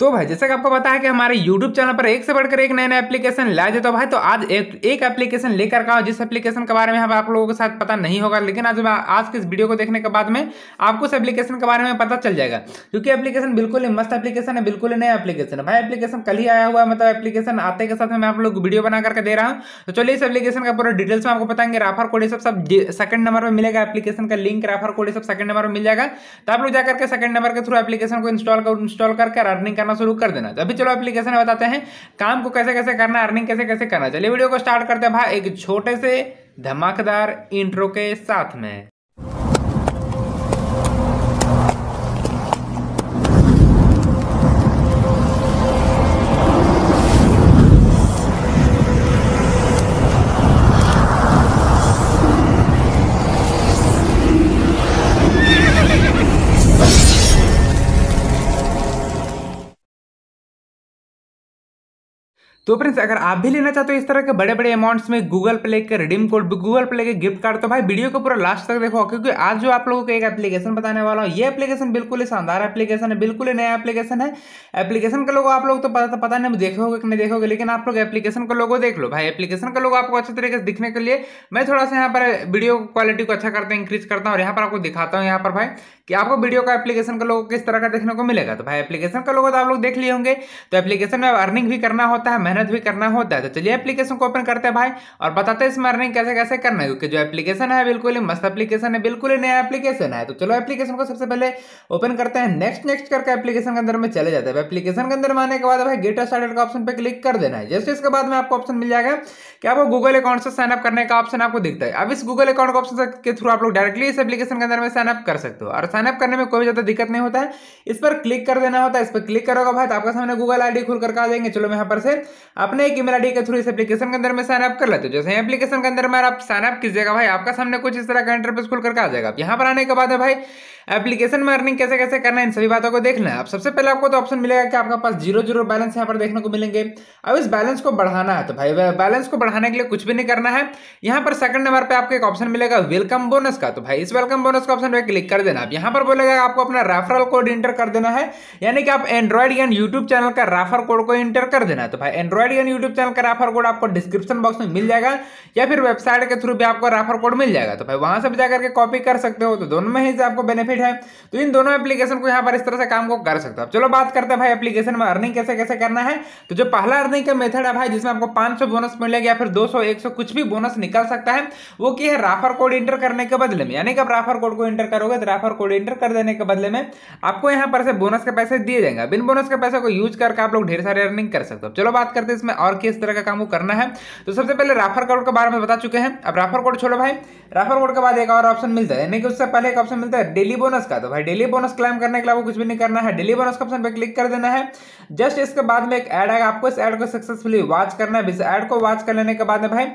तो भाई जैसे कि आपको पता है कि हमारे YouTube चैनल पर एक से बढ़कर एक नया नया एप्लीकेशन लाए जाए तो भाई तो आज एक एक एप्लीकेशन लेकर का जिस एप्लीकेशन के बारे में हम आप लोगों के साथ पता नहीं होगा लेकिन आज आज के इस वीडियो को देखने के बाद में आपको उस एप्लीकेशन के बारे में पता चल जाएगा क्योंकि एप्लीकेशन बिल्कुल ही मस्त एप्लीकेशन है बिल्कुल ही नया एप्लीकेशन है भाई एप्लीकेशन कल ही आया हुआ है मतलब एप्लीकेशन आते के साथ मैं आप लोग वीडियो बना करके दे रहा हूँ तो चलिए इस एप्लीकेशन का पूरा डिटेल्स में आपको बताएंगे राफर कोड सब सब सेकंड नंबर में मिलेगा एप्लीकेशन का लिंक राफर कोड सब सेकंड नंबर में मिल जाएगा तो आप लोग जाकर के सेकंड नंबर के थ्रू एप्लीकेशन को इंस्टॉल इंस्टॉल करके रनिंग करना शुरू कर देना अभी चलो एप्लीकेशन बताते हैं काम को कैसे कैसे करना अर्निंग कैसे कैसे करना चलिए वीडियो को स्टार्ट करते हैं भाई एक छोटे से धमाकेदार इंट्रो के साथ में तो फ्रेंड्स अगर आप भी लेना चाहते हो इस तरह के बड़े बड़े अमाउंट्स में गूगल प्ले के रिडीम कोड गूगल प्ले के गिफ्ट कार्ड तो भाई वीडियो को पूरा लास्ट तक देखो क्योंकि आज जो आप लोगों को एक एप्लीकेशन बताने वाला हूँ ये एप्लीकेशन बिल्कुल ही शानदार एप्लीकेशन है बिल्कुल ही नया एप्लीकेशन है एप्लीकेशन का लोगों आप लोग तो पता पता नहीं देखोगे कि नहीं देखोगे लेकिन आप लोग एप्लीकेशन का लोगों देख लो भाई एप्लीकेशन का लोग आपको अच्छे तरीके से दिखने के लिए मैं थोड़ा सा यहाँ पर वीडियो क्वालिटी को अच्छा करता हूँ इंक्रीज करता हूँ और यहाँ पर आपको दिखाता हूँ यहाँ पर भाई कि आपको वीडियो का एप्लीकेशन का को किस तरह का देखने को मिलेगा तो भाई एप्लीकेशन का लोगों तो आप लोग देख लिए होंगे तो एप्लीकेशन में अर्निंग भी करना होता है मेहनत भी करना होता है तो चलिए एप्लीकेशन को ओपन करते हैं भाई और बताते हैं इसमें अर्निंग कैसे कैसे करना है क्योंकि जो एप्लीकेशन है बिल्कुल ही मस्त एप्लीकेशन है बिल्कुल ही नया एप्लीकेशन है तो चलो एप्लीकेशन को सबसे पहले ओपन करते हैं नेक्स्ट नेक्स्ट करके एप्लीकेशन के अंदर में चले जाते हैं एप्लीकेशन के अंदर आने के बाद भाई गेट स्टार्टेड का ऑप्शन पर क्लिक कर देना है जैसे इसके बाद में आपको ऑप्शन मिल जाएगा कि आपको गूगल अकाउंट से साइनअप करने का ऑप्शन आपको दिखता है अब इस गूगल अकाउंट के ऑप्शन के थ्रू आप लोग डायरेक्टली इस एप्लीकेशन के अंदर में साइनअप कर सकते हो और साइनअप करने में कोई ज्यादा दिक्कत नहीं होता है इस पर क्लिक कर देना होता है इस पर क्लिक करोगे भाई तो आपका सामने गूगल आईडी खुल करके आ जाएंगे चलो मैं यहाँ पर से अपने एक ईमेल आईडी के थ्रू इस एप्लीकेशन के अंदर में साइनअप कर लेते हो जैसे एप्लीकेशन के अंदर में आप साइनअप कीजिएगा भाई आपका सामने कुछ इस तरह का इंटरफेस खुल करके आ जाएगा यहाँ पर आने के बाद है भाई एप्लीकेशन में अर्निंग कैसे कैसे करना है इन सभी बातों को देखना है अब सबसे पहले आपको तो ऑप्शन मिलेगा कि आपका पास जीरो जीरो बैलेंस यहाँ पर देखने को मिलेंगे अब इस बैलेंस को बढ़ाना है तो भाई बैलेंस को बढ़ाने के लिए कुछ भी नहीं करना है यहाँ पर सेकंड नंबर पर आपको एक ऑप्शन मिलेगा वेलकम बोनस का तो भाई इस वेलकम बोनस का ऑप्शन पर क्लिक कर देना आप यहाँ पर बोलेगा आपको अपना रेफरल कोड इंटर कर देना है यानी कि आप एंड्रॉइड या यूट्यूब चैनल का रेफर कोड को इंटर कर देना है तो भाई एंड्रॉइड या यूट्यूब चैनल का रेफर कोड आपको डिस्क्रिप्शन बॉक्स में मिल जाएगा या फिर वेबसाइट के थ्रू भी आपको रेफर कोड मिल जाएगा तो भाई वहां से जाकर के कॉपी कर सकते हो तो दोनों में ही आपको बेनिफिट एफिलेट है तो इन दोनों एप्लीकेशन को यहाँ पर इस तरह से काम को कर सकते हो चलो बात करते हैं भाई एप्लीकेशन में अर्निंग कैसे कैसे करना है तो जो पहला अर्निंग का मेथड है भाई जिसमें आपको पांच बोनस मिलेगा या फिर दो सौ कुछ भी बोनस निकल सकता है वो की है राफर कोड इंटर करने के बदले में यानी कि आप राफर कोड को इंटर करोगे तो राफर कोड इंटर कर देने के बदले में आपको यहाँ पर से बोनस के पैसे दिए जाएंगे बिन बोनस के पैसे को यूज करके आप लोग ढेर सारे अर्निंग कर सकते हो चलो बात करते हैं इसमें और किस तरह का काम को करना है तो सबसे पहले राफर कोड के बारे में बता चुके हैं अब राफर कोड छोड़ो भाई राफर कोड के बाद एक और ऑप्शन मिलता है यानी कि उससे पहले एक ऑप्शन मिलता है डेली बोनस का तो भाई डेली बोनस क्लेम करने के लिए आपको कुछ भी नहीं करना है डेली बोनस के ऑप्शन पर क्लिक कर देना है जस्ट इसके बाद में एक ऐड आएगा आपको इस ऐड को सक्सेसफुली वॉच करना है इस ऐड को वॉच कर लेने के बाद में भाई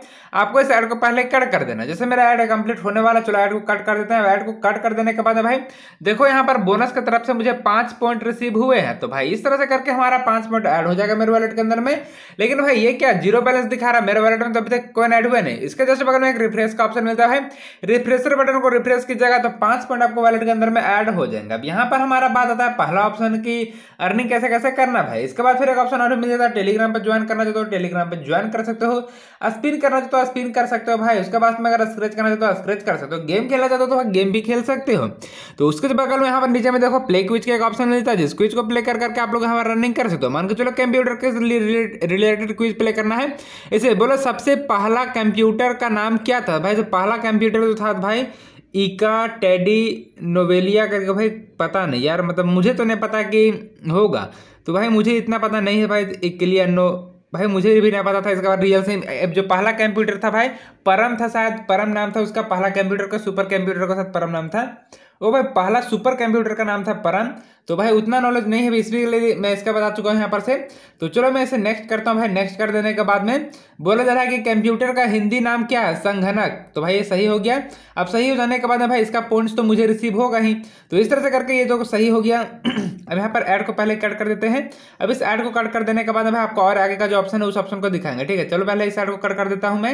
आपको इस ऐड को पहले कट कर देना जैसे मेरा ऐड कंप्लीट होने वाला चलो ऐड को कट कर देते हैं ऐड को कट कर देने के बाद भाई देखो यहाँ पर बोनस की तरफ से मुझे पांच पॉइंट रिसीव हुए हैं तो भाई इस तरह से करके हमारा पांच पॉइंट ऐड हो जाएगा मेरे वॉलेट के अंदर में लेकिन भाई ये क्या जीरो बैलेंस दिखा रहा है मेरे वॉलेट में तो अभी तक कोई ऐड हुए नहीं इसके जस्ट बगल में एक रिफ्रेश का ऑप्शन मिलता है रिफ्रेशर बटन को रिफ्रेश कीजिएगा तो पांच पॉइंट आपको वॉलेट अंदर में ऐड हो जाएंगे अब यहाँ पर हमारा बात आता है पहला ऑप्शन की अर्निंग कैसे कैसे करना भाई इसके बाद फिर एक ऑप्शन और मिल जाता है टेलीग्राम पर ज्वाइन करना चाहते हो टेलीग्राम पर ज्वाइन कर सकते हो स्पिन करना चाहते हो स्पिन कर सकते हो भाई उसके बाद में अगर स्क्रेच करना चाहते हो स्क्रेच कर सकते हो गेम खेलना चाहते हो तो गेम भी खेल सकते हो तो उसके बगल में यहाँ पर नीचे में देखो प्ले क्विच का एक ऑप्शन मिलता है जिस क्विच को प्ले कर करके आप लोग हमारा रनिंग कर सकते हो मान के चलो कंप्यूटर के रिलेटेड क्विज प्ले करना है इसे बोलो सबसे पहला कंप्यूटर का नाम क्या था भाई जो पहला कंप्यूटर जो था भाई इका टेडी नोवेलिया करके भाई पता नहीं यार मतलब मुझे तो नहीं पता कि होगा तो भाई मुझे इतना पता नहीं है भाई एक क्लियर नो भाई मुझे भी नहीं पता था इसके बाद रियल सेम जो पहला कंप्यूटर था भाई परम था शायद परम नाम था उसका पहला कंप्यूटर का सुपर कंप्यूटर का साथ परम नाम था वो भाई पहला सुपर कंप्यूटर का नाम था परम तो भाई उतना नॉलेज नहीं है इसलिए मैं इसका बता चुका हूँ यहाँ पर से तो चलो मैं इसे नेक्स्ट करता हूँ भाई नेक्स्ट कर देने के बाद में बोला जा रहा है कि कंप्यूटर का हिंदी नाम क्या है संघनक तो भाई ये सही हो गया अब सही हो जाने के बाद भाई इसका पॉइंट्स तो मुझे रिसीव होगा ही तो इस तरह से करके ये तो सही हो गया अब यहाँ पर एड को पहले कट कर देते हैं अब इस ऐड को कट कर देने के बाद भाई आपको और आगे का जो ऑप्शन है उस ऑप्शन को दिखाएंगे ठीक है चलो पहले इस एड को कट कर देता हूँ मैं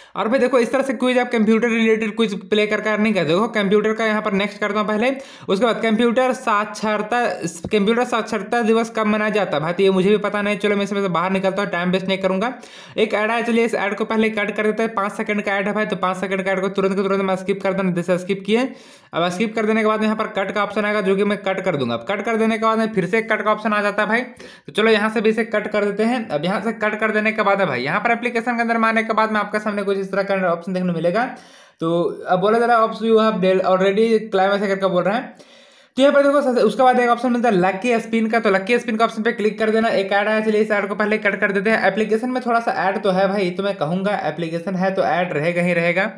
और भाई देखो इस तरह से क्विज आप कंप्यूटर रिलेटेड क्विज प्ले कर कर नहीं कर देखो कंप्यूटर का यहाँ पर नेक्स्ट करता हूँ पहले उसके बाद कंप्यूटर साक्षरता कंप्यूटर साक्षरता दिवस कब मनाया जाता है भाई ये मुझे भी पता नहीं चलो मैं इसमें से बाहर निकलता हूँ टाइम वेस्ट नहीं करूँगा एक ऐड आया चलिए इस ऐड को पहले कट कर देते हैं पाँच सेकंड का ऐड है भाई तो पाँच सेकंड का ऐड को तुरंत को तुरंत मैं स्किप कर देना जैसे स्किप किए अब स्किप कर देने के बाद यहाँ पर कट का ऑप्शन आएगा जो कि मैं कट कर दूंगा अब कट कर देने के बाद फिर से कट का ऑप्शन आ जाता है भाई तो चलो यहाँ से भी इसे कट कर देते हैं अब यहाँ से कट कर देने के बाद है भाई यहाँ पर एप्लीकेशन के अंदर मारने के बाद मैं आपके सामने कुछ इस तरह का ऑप्शन देखने मिलेगा तो अब बोला जा रहा है option you have already claim ऐसा करके बोल रहे हैं तो यहाँ पर देखो उसके बाद एक ऑप्शन मिलता है लकी स्पिन का तो लकी स्पिन का ऑप्शन पे क्लिक कर देना एक ऐड आया चलिए इस ऐड को पहले कट कर देते हैं एप्लीकेशन में थोड़ा सा ऐड तो है भाई तो मैं कहूँगा एप्लीकेशन है तो ऐड रहेगा ही रहेगा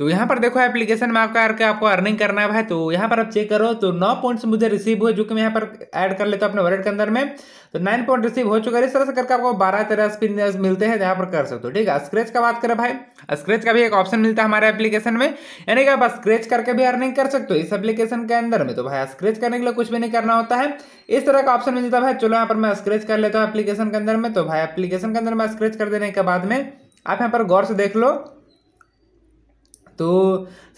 तो यहाँ पर देखो एप्लीकेशन में आपका करके आपको अर्निंग करना है भाई तो यहाँ पर आप चेक करो तो नौ पॉइंट्स मुझे रिसीव हुए जो कि मैं यहाँ पर ऐड कर लेता हूँ अपने वॉलेट के अंदर में तो नाइन पॉइंट रिसीव हो चुका है इस तरह से करके आपको बारह तेरह स्पिन मिलते हैं यहाँ पर कर सकते हो ठीक है स्क्रेच का बात करें भाई स्क्रेच का भी एक ऑप्शन मिलता है हमारे एप्लीकेशन में यानी कि आप स्क्रेच करके भी अर्निंग कर सकते हो इस एप्लीकेशन के अंदर में तो भाई स्क्रेच करने के लिए कुछ भी नहीं करना होता है इस तरह का ऑप्शन मिलता है भाई चलो यहाँ पर मैं स्क्रेच कर लेता हूँ एप्लीकेशन के अंदर में तो भाई एप्लीकेशन के अंदर मैं स्क्रेच कर देने के बाद में आप यहाँ पर गौर से देख लो तो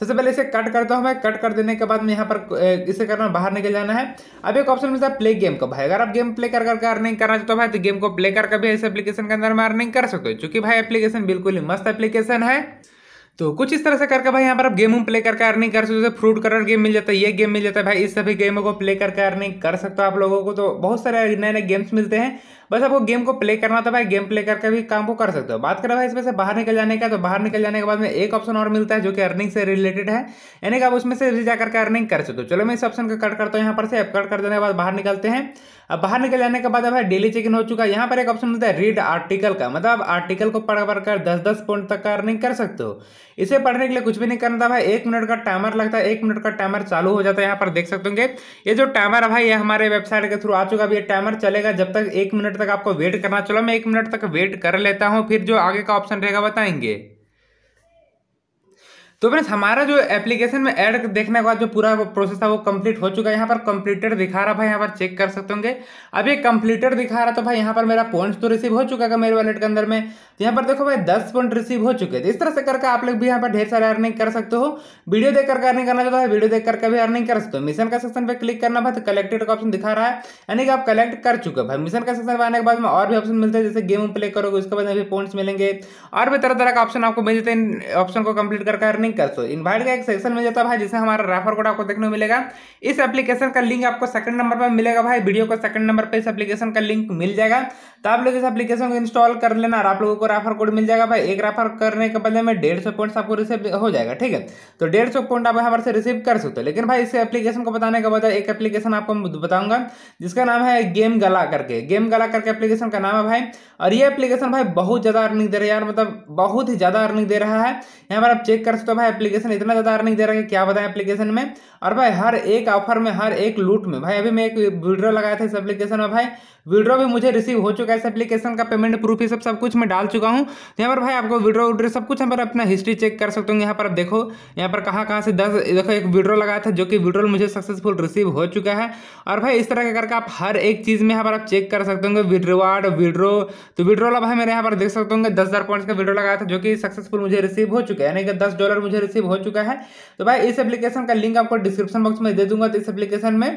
सबसे पहले इसे कट करता हूँ मैं कट कर देने के बाद में यहाँ पर इसे करना बाहर निकल जाना है अब एक ऑप्शन मिलता है प्ले गेम का भाई अगर आप गेम प्ले कर करके अर्निंग करना चाहते हो भाई तो गेम को प्ले करके भी इस एप्लीकेशन के अंदर में अर्निंग कर सकते हो चूंकि भाई एप्लीकेशन बिल्कुल ही मस्त एप्लीकेशन है तो कुछ इस तरह से करके भाई यहाँ पर आप गेम प्ले करके अर्निंग कर सकते हो जैसे फ्रूट कलर गेम मिल जाता है ये गेम मिल जाता है भाई इस सभी गेमों को प्ले करके अर्निंग कर सकते हो आप लोगों को तो बहुत सारे नए नए गेम्स मिलते हैं बस आपको गेम को प्ले करना था भाई गेम प्ले करके भी काम को कर सकते हो बात करें भाई इसमें से बाहर निकल जाने का तो बाहर निकल जाने के बाद में एक ऑप्शन और मिलता है जो कि अर्निंग से रिलेटेड है यानी कि आप उसमें से जा करके अर्निंग कर सकते हो चलो मैं इस ऑप्शन का कट करता हूँ यहाँ पर से कट कर देने के बाद बाहर निकलते हैं अब बाहर निकल जाने के बाद भाई डेली चेक इन हो चुका है यहाँ पर एक ऑप्शन मिलता है रीड आर्टिकल का मतलब आर्टिकल को पढ़ पढ़ कर दस दस पॉइंट तक का अर्निंग कर सकते हो इसे पढ़ने के लिए कुछ भी नहीं करना था भाई एक मिनट का टाइमर लगता है एक मिनट का टाइमर चालू हो जाता है यहाँ पर देख सकते होंगे ये जो टाइमर है भाई ये हमारे वेबसाइट के थ्रू आ चुका है ये टाइमर चलेगा जब तक एक मिनट तक आपको वेट करना चलो मैं एक मिनट तक वेट कर लेता हूँ फिर जो आगे का ऑप्शन रहेगा बताएंगे तो फ्रेंड्स हमारा जो एप्लीकेशन में एड देखने के बाद जो पूरा प्रोसेस था वो कंप्लीट हो चुका है यहाँ पर कंप्लीटेड दिखा रहा भाई यहाँ पर चेक कर सकते होंगे अब ये कंप्लीटेड दिखा रहा तो भाई यहाँ पर मेरा पॉइंट्स तो रिसीव हो चुका है मेरे वॉलेट के अंदर में तो यहाँ पर देखो भाई दस पॉइंट रिसीव हो चुके थे तो इस तरह से करके आप लोग भी यहाँ पर ढेर सारे अर्निंग कर सकते हो वीडियो देख करके अर्निंग करना चाहते हो वीडियो देख करके भी अर्निंग कर सकते हो मिशन का सेक्शन पर क्लिक करना भाई तो कलेक्टेड का ऑप्शन दिखा रहा है यानी कि आप कलेक्ट कर चुके भाई मिशन का सेक्शन पर आने के बाद में और भी ऑप्शन मिलते हैं जैसे गेम प्ले करोगे उसके बाद अभी पॉइंट्स मिलेंगे और भी तरह तरह का ऑप्शन आपको मिलते हैं ऑप्शन को कंप्लीट करके अर्निंग कर सो इन्वाइट का एक सेक्शन में जाता है भाई जिसमें हमारा रेफर कोड आपको देखने को मिलेगा इस एप्लीकेशन का लिंक आपको सेकंड नंबर पर मिलेगा भाई वीडियो को सेकंड नंबर पर इस एप्लीकेशन का लिंक मिल जाएगा तो आप लोग इस एप्लीकेशन को इंस्टॉल कर लेना और आप लोगों को रेफर कोड मिल जाएगा भाई एक रेफर करने के बदले में डेढ़ सौ पॉइंट्स आपको रिसीव हो जाएगा ठीक है तो डेढ़ सौ पॉइंट आप यहाँ से रिसीव कर सकते हो लेकिन भाई इस एप्लीकेशन को बताने के बाद एक एप्लीकेशन आपको बताऊंगा जिसका नाम है गेम गला करके गेम गला करके एप्लीकेशन का नाम है भाई और ये एप्लीकेशन भाई बहुत ज़्यादा अर्निंग दे रहा है यार मतलब बहुत ही ज़्यादा अर्निंग दे रहा है यहाँ पर आप चेक कर सकते हो भाई एप्लीकेशन इतना ज़्यादा अर्निंग दे रहा है क्या बताएं एप्लीकेशन में और भाई हर एक ऑफर में हर एक लूट में भाई अभी मैं एक विड्रॉ लगाया था इस एप्लीकेशन में भाई विड्रॉ भी मुझे रिसीव हो चुका है इस एप्लीकेशन का पेमेंट प्रूफ ये सब सब कुछ मैं डाल चुका हूँ तो यहाँ पर भाई आपको विड्रॉ उड्रॉ सब कुछ यहाँ पर अपना हिस्ट्री चेक कर सकते हो यहाँ पर आप देखो यहाँ पर कहाँ कहाँ से दस देखो एक विड्रॉ लगाया था जो कि विड्रॉल मुझे सक्सेसफुल रिसीव हो चुका है और भाई इस तरह का करके आप हर एक चीज़ में यहाँ पर आप चेक कर सकते होंगे विड्रॉड विड्रो तो विड्रॉल भाई मेरे यहाँ पर देख सकते होंगे दस हज़ार पॉइंट्स का विड्रॉ लगाया था जो कि सक्सेसफुल मुझे रिसीव हो चुका है यानी कि दस डॉलर मुझे रिसीव हो चुका है तो भाई इस एप्लीकेशन का लिंक आपको डिस्क्रिप्शन बॉक्स में दे दूंगा तो इस एप्लीकेशन में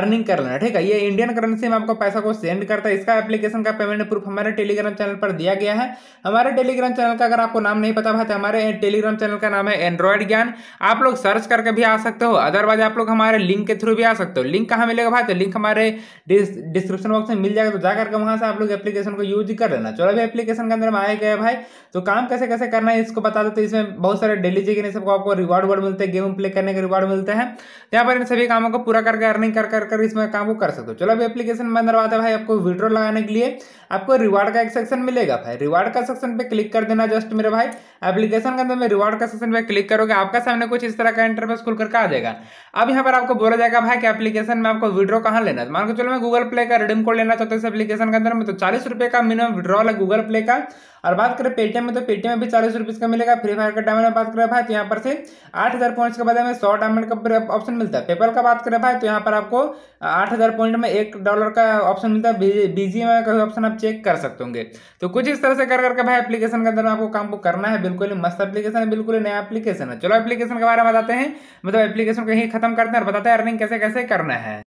अर्निंग कर लेना ठीक है ये इंडियन करेंसी में आपको पैसा को सेंड करता है इसका एप्लीकेशन का पेमेंट प्रूफ हमारे टेलीग्राम चैनल पर दिया गया है हमारे टेलीग्राम चैनल का अगर आपको नाम नहीं पता भाई तो हमारे टेलीग्राम चैनल का नाम है एंड्रॉयड ज्ञान आप लोग सर्च करके भी आ सकते हो अदरवाइज आप लोग हमारे लिंक के थ्रू भी आ सकते हो लिंक कहाँ मिलेगा भाई तो लिंक हमारे डिस्क्रिप्शन बॉक्स में मिल जाएगा तो जाकर के वहाँ से आप लोग एप्लीकेशन को यूज कर लेना चलो अभी एप्लीकेशन के अंदर में आया गया भाई तो काम कैसे कैसे करना है इसको बता देते इसमें बहुत सारे डेली ठीक है सबको आपको रिवार्ड वर्ड मिलते हैं गेम प्ले करने के रिवार्ड मिलते हैं यहाँ पर इन सभी कामों को पूरा करके अर्निंग कर कर कर इसमें काम को कर सकते हो चलो अभी एप्लीकेशन बंद करवाते भाई आपको विड्रो लगाने के लिए आपको रिवार्ड का एक सेक्शन मिलेगा भाई रिवार्ड का सेक्शन पे क्लिक कर देना जस्ट मेरे भाई एप्लीकेशन के अंदर में रिवार्ड का सेक्शन पे क्लिक करोगे आपका सामने कुछ इस तरह का इंटरफेस खुल करके आ जाएगा अब यहाँ पर आपको बोला जाएगा भाई कि एप्लीकेशन में आपको विड्रो कहाँ लेना है मान के चलो मैं गूगल प्ले का रिडीम कोड लेना चाहता हूँ इस एप्लीकेशन के अंदर में तो चालीस का मिनिमम विड्रॉल है गूगल प्ले का और बात करें पेटीएम में तो पेटीएम में भी चालीस रुपीज़ का मिलेगा फ्री फायर का डायमंड में बात करें भाई तो यहाँ पर से आठ हज़ार पॉइंट्स के बाद हमें सौ डायमंड का ऑप्शन मिलता है पेपर का बात करें भाई तो यहाँ पर आपको आठ हज़ार पॉइंट में एक डॉलर का ऑप्शन मिलता है बीजी में कोई ऑप्शन आप चेक कर सकते होंगे तो कुछ इस तरह से कर करके भाई एप्लीकेशन के अंदर आपको काम को करना है बिल्कुल ही मस्त एप्लीकेशन है बिल्कुल ही नया एप्लीकेशन है चलो एप्लीकेशन के बारे में बताते हैं मतलब एप्लीकेशन को यही खत्म करते हैं और बताते हैं अर्निंग कैसे कैसे करना है